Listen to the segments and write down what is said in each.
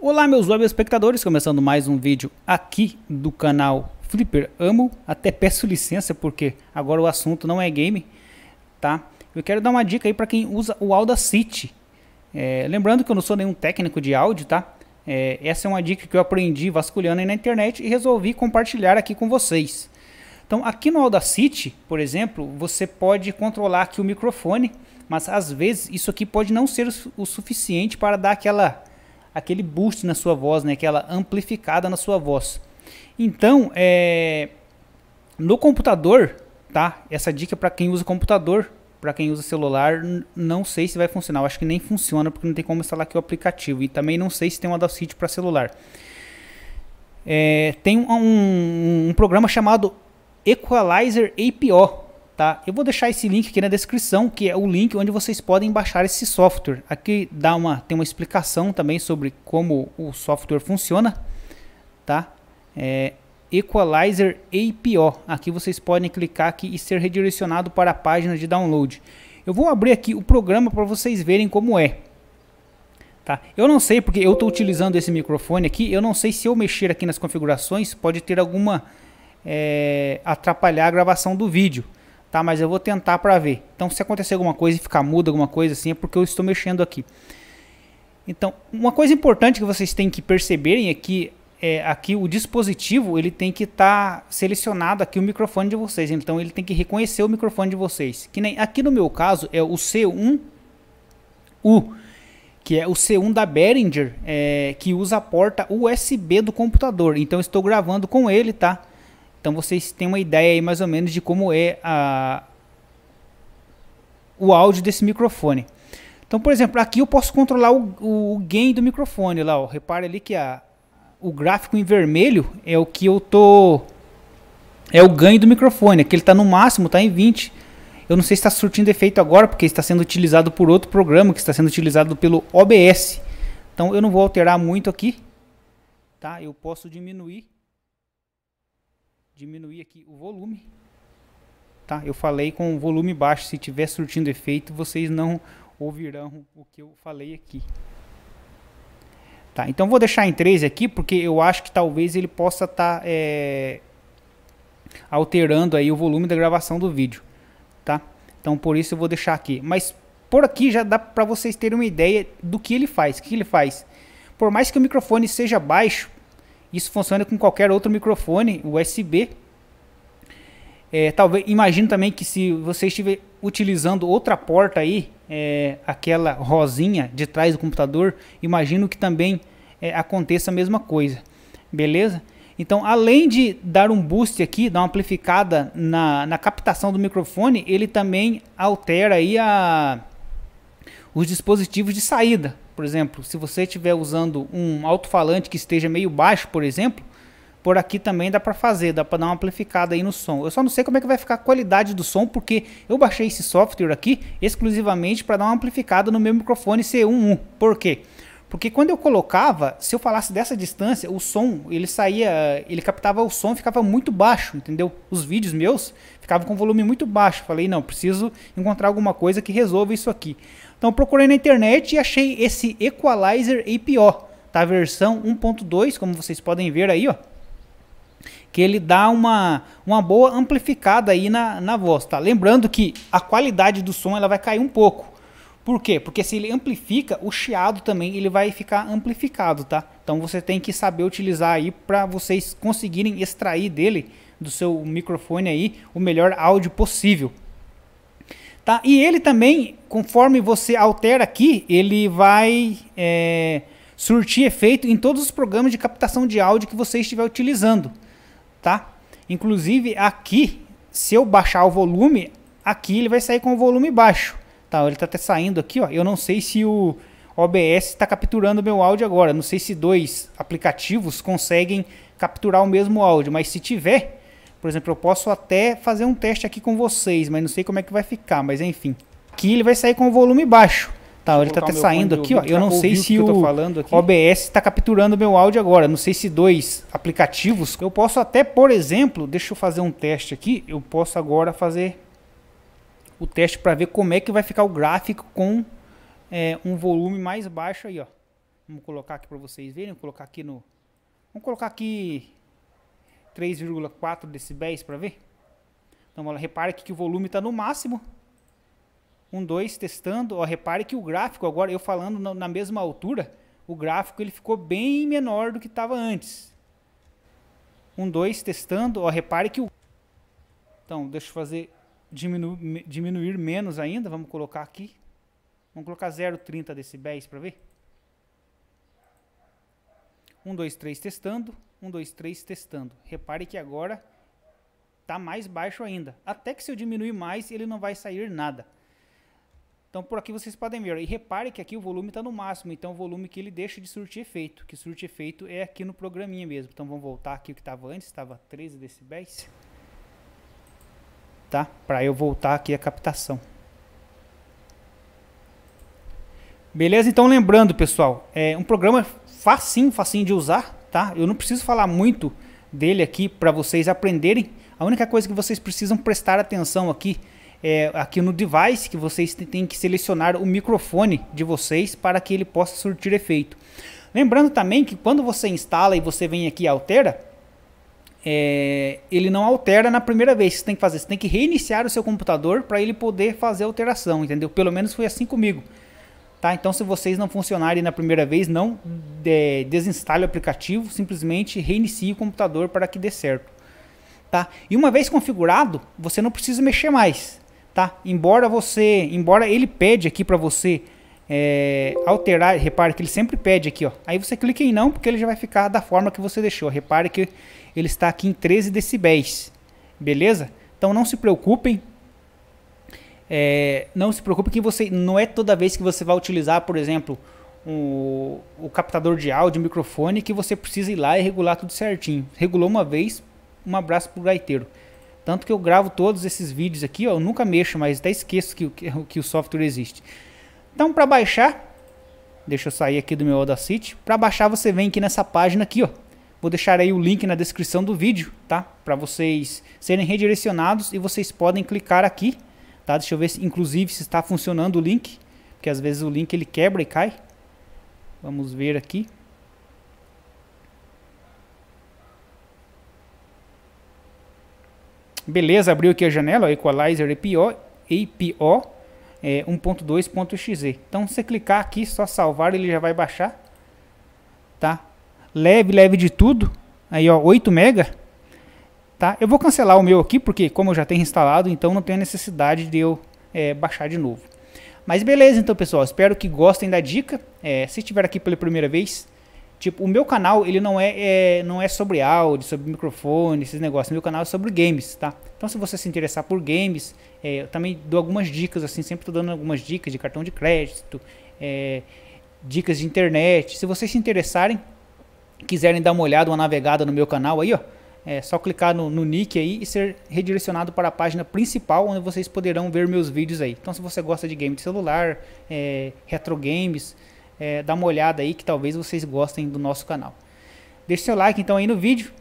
Olá meus web espectadores, começando mais um vídeo aqui do canal Flipper Amo. Até peço licença porque agora o assunto não é game, tá? Eu quero dar uma dica aí para quem usa o Audacity. É, lembrando que eu não sou nenhum técnico de áudio, tá? É, essa é uma dica que eu aprendi vasculhando aí na internet e resolvi compartilhar aqui com vocês. Então aqui no Audacity, por exemplo, você pode controlar aqui o microfone, mas às vezes isso aqui pode não ser o suficiente para dar aquela aquele boost na sua voz, né? aquela amplificada na sua voz. Então, é, no computador, tá? Essa dica é para quem usa computador, para quem usa celular, não sei se vai funcionar. Eu acho que nem funciona porque não tem como instalar aqui o aplicativo. E também não sei se tem um Audacity para celular. É, tem um, um, um, programa chamado Equalizer APO, tá? Eu vou deixar esse link aqui na descrição, que é o link onde vocês podem baixar esse software. Aqui dá uma, tem uma explicação também sobre como o software funciona, tá? É, Equalizer APO. Aqui vocês podem clicar aqui e ser redirecionado para a página de download. Eu vou abrir aqui o programa para vocês verem como é. Tá? Eu não sei porque eu estou utilizando esse microfone aqui. Eu não sei se eu mexer aqui nas configurações pode ter alguma é, atrapalhar a gravação do vídeo. Tá, mas eu vou tentar para ver. Então, se acontecer alguma coisa e ficar mudo, alguma coisa assim, é porque eu estou mexendo aqui. Então, uma coisa importante que vocês têm que perceberem é que é, aqui o dispositivo ele tem que estar tá selecionado aqui o microfone de vocês. Então, ele tem que reconhecer o microfone de vocês. Que nem aqui no meu caso é o C1U que é o C1 da Behringer, é, que usa a porta USB do computador. Então estou gravando com ele, tá? Então vocês têm uma ideia aí mais ou menos de como é a, o áudio desse microfone. Então, por exemplo, aqui eu posso controlar o, o, gain do microfone lá. Ó. Repare ali que a, o gráfico em vermelho é o que eu tô é o ganho do microfone. Aqui ele está no máximo, está em 20. Eu não sei se está surtindo efeito agora, porque está sendo utilizado por outro programa que está sendo utilizado pelo OBS. Então eu não vou alterar muito aqui. Tá? Eu posso diminuir diminuir aqui o volume. Tá? Eu falei com o volume baixo, se tiver surtindo efeito, vocês não ouvirão o que eu falei aqui. Tá, então vou deixar em 3 aqui, porque eu acho que talvez ele possa estar tá, é, alterando aí o volume da gravação do vídeo. Tá? Então por isso eu vou deixar aqui. Mas por aqui já dá para vocês terem uma ideia do que ele faz. O que ele faz? Por mais que o microfone seja baixo, isso funciona com qualquer outro microfone USB. É, talvez, imagino também que se você estiver utilizando outra porta aí, é, aquela rosinha de trás do computador, imagino que também é, aconteça a mesma coisa, beleza? Então, além de dar um boost aqui, dar uma amplificada na, na captação do microfone, ele também altera aí a, os dispositivos de saída, por exemplo, se você estiver usando um alto-falante que esteja meio baixo, por exemplo, por aqui também dá para fazer, dá para dar uma amplificada aí no som. Eu só não sei como é que vai ficar a qualidade do som, porque eu baixei esse software aqui exclusivamente para dar uma amplificada no meu microfone C11. Por quê? Porque quando eu colocava, se eu falasse dessa distância, o som, ele saía, ele captava o som, ficava muito baixo, entendeu? Os vídeos meus ficavam com volume muito baixo. Falei, não, preciso encontrar alguma coisa que resolva isso aqui. Então procurei na internet e achei esse Equalizer APO, tá? Versão 1.2, como vocês podem ver aí, ó. Que ele dá uma, uma boa amplificada aí na, na voz, tá? Lembrando que a qualidade do som ela vai cair um pouco por quê? Porque se ele amplifica, o chiado também ele vai ficar amplificado, tá? Então você tem que saber utilizar aí para vocês conseguirem extrair dele, do seu microfone aí, o melhor áudio possível. Tá? E ele também, conforme você altera aqui, ele vai é, surtir efeito em todos os programas de captação de áudio que você estiver utilizando, tá? Inclusive aqui, se eu baixar o volume, aqui ele vai sair com o volume baixo. Tá, ele tá até saindo aqui, ó. Eu não sei se o OBS está capturando meu áudio agora. Não sei se dois aplicativos conseguem capturar o mesmo áudio, mas se tiver, por exemplo, eu posso até fazer um teste aqui com vocês, mas não sei como é que vai ficar, mas enfim. Aqui ele vai sair com o volume baixo. Tá, ele tá até saindo aqui, ó. Eu não sei se o OBS está capturando meu áudio agora. Não sei se dois aplicativos. Eu posso até, por exemplo, deixa eu fazer um teste aqui. Eu posso agora fazer o teste para ver como é que vai ficar o gráfico com é, um volume mais baixo aí, ó. Vamos colocar aqui para vocês verem, Vou colocar aqui no Vamos colocar aqui 3,4 decibéis para ver. Então, olha, repare aqui que o volume está no máximo. 1, um, 2, testando. Ó, repare que o gráfico, agora eu falando na, mesma altura, o gráfico ele ficou bem menor do que estava antes. 1, um, 2, testando. Ó, repare que o... Então, deixa eu fazer diminu diminuir menos ainda, vamos colocar aqui. Vamos colocar 0,30 decibéis para ver. 1, 2, 3 testando, 1, 2, 3 testando. Repare que agora está mais baixo ainda. Até que se eu diminuir mais, ele não vai sair nada. Então por aqui vocês podem ver. E repare que aqui o volume está no máximo, então o volume que ele deixa de surtir efeito. Que surte efeito é aqui no programinha mesmo. Então vamos voltar aqui o que estava antes, estava 13 decibéis tá? Para eu voltar aqui a captação. Beleza? Então lembrando, pessoal, é um programa facinho, facinho de usar, tá? Eu não preciso falar muito dele aqui para vocês aprenderem. A única coisa que vocês precisam prestar atenção aqui é aqui no device que vocês têm que selecionar o microfone de vocês para que ele possa surtir efeito. Lembrando também que quando você instala e você vem aqui e altera, é, ele não altera na primeira vez que você tem que fazer. Você tem que reiniciar o seu computador para ele poder fazer a alteração, entendeu? Pelo menos foi assim comigo. Tá? Então, se vocês não funcionarem na primeira vez, não de, é, desinstale o aplicativo, simplesmente reinicie o computador para que dê certo. Tá? E uma vez configurado, você não precisa mexer mais. Tá? Embora você, embora ele pede aqui para você é, alterar, repare que ele sempre pede aqui, ó. Aí você clica em não, porque ele já vai ficar da forma que você deixou. Repare que ele está aqui em 13 decibéis, beleza? Então não se preocupem, é, não se preocupe que você não é toda vez que você vai utilizar, por exemplo, o, o captador de áudio, o microfone, que você precisa ir lá e regular tudo certinho. Regulou uma vez, um abraço pro gaiteiro. Tanto que eu gravo todos esses vídeos aqui, ó, eu nunca mexo, mas até esqueço que, que, que o software existe. Então, para baixar, deixa eu sair aqui do meu Audacity. Para baixar, você vem aqui nessa página aqui, ó. Vou deixar aí o link na descrição do vídeo, tá? Para vocês serem redirecionados e vocês podem clicar aqui, tá? Deixa eu ver, se, inclusive, se está funcionando o link, porque às vezes o link ele quebra e cai. Vamos ver aqui. Beleza, abriu aqui a janela, ó, Equalizer APO, APO é, 1.2.exe. Então, você clicar aqui, só salvar, ele já vai baixar. Tá? Leve, leve de tudo. Aí, ó, 8 mega. Tá? Eu vou cancelar o meu aqui, porque como eu já tenho instalado, então não tem necessidade de eu é, baixar de novo. Mas beleza, então pessoal, espero que gostem da dica. É, se estiver aqui pela primeira vez, Tipo, o meu canal, ele não é, é, não é sobre áudio, sobre microfone, esses negócios. Meu canal é sobre games, tá? Então, se você se interessar por games, é, eu também dou algumas dicas, assim, sempre tô dando algumas dicas de cartão de crédito, é, dicas de internet. Se vocês se interessarem, quiserem dar uma olhada, uma navegada no meu canal aí, ó, é só clicar no, no nick aí e ser redirecionado para a página principal, onde vocês poderão ver meus vídeos aí. Então, se você gosta de game de celular, é, retro games é, dar uma olhada aí que talvez vocês gostem do nosso canal. Deixe seu like então aí no vídeo.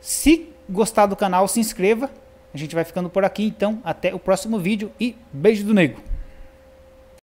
Se gostar do canal, se inscreva. A gente vai ficando por aqui então. Até o próximo vídeo e beijo do nego.